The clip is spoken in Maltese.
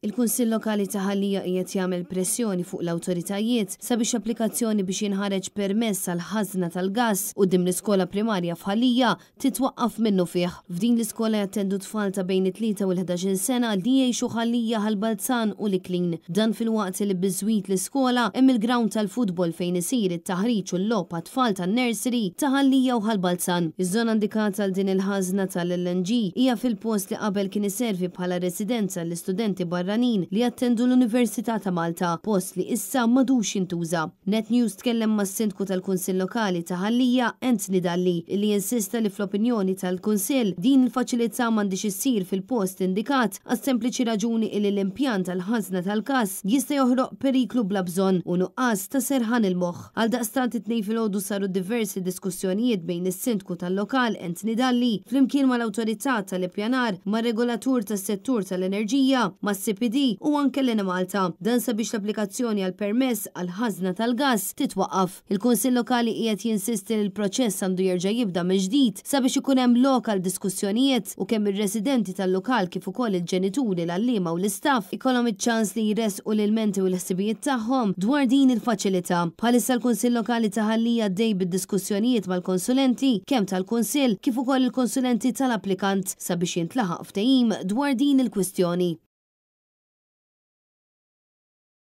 Il-Kunsill Lokali ta' Ħallija qiegħed jagħmel pressjoni fuq l-awtoritajiet sabiex applikazzjoni biex jinħareġ permess għal ħażna tal-gass u dim l-iskola primarja f'Ħallija titwaqqaf minnu fih. F'din l-iskola jattendu tfal ta' bejn it-3 u l-11 sena li jgħixu ħallija għal-Balzan u l iklin Dan fil-waqt li biżwit l-iskola hemm il-ground tal-futbol fejn isir it-taħriġ u l-lopa tfal tan-nursery ta' Ħallija u ħal-Balzan. Iż-żona indikata għal din il-ħażna tal-LNG hija fil-post li qabel kien iservi bħala residenza l-istudenti barra barranin li attendu l-Università ta' Malta, post li issa madux intuża. Net News tkellem ma' sindku tal-Kunsill Lokali ta' Ħallija Anthony Dalli li jinsista li fl-opinjoni tal-Kunsill din il-faċilità m'għandix issir fil-post indikat għas sempliċi raġuni li l-impjant tal-ħazna tal-kas jista' joħroq periklu bla bżonn u nuqqas ta' serħan il-moħħ. Għal daqstant it-tnejn filgħodu saru diversi diskussjonijiet bejn is-sindku tal-lokal Anthony Dalli flimkien mal-awtorità tal-ippjanar ma' regolatur tas-settur tal-enerġija ma' sib PD u anke l Malta. Dan sabiex l-applikazzjoni għal permess għal ħażna tal-gas titwaqqaf. Il-Kunsill Lokali qiegħed jinsisti li l-proċess għandu jerġa' jibda mill-ġdid sabiex ikun hemm lokal diskussjonijiet u kemm ir-residenti tal-lokal kif ukoll il-ġenituri l-allima u l-istaff ikollhom iċ-ċans li jresqu l-ilmenti u l-ħsibijiet tagħhom dwar din il-faċilità. Bħalissa l-Kunsill Lokali taħallija dej bid-diskussjonijiet mal-konsulenti kemm tal-Kunsill kif ukoll il-konsulenti tal-applikant sabiex jintlaħaq ftehim dwar din il-kwistjoni.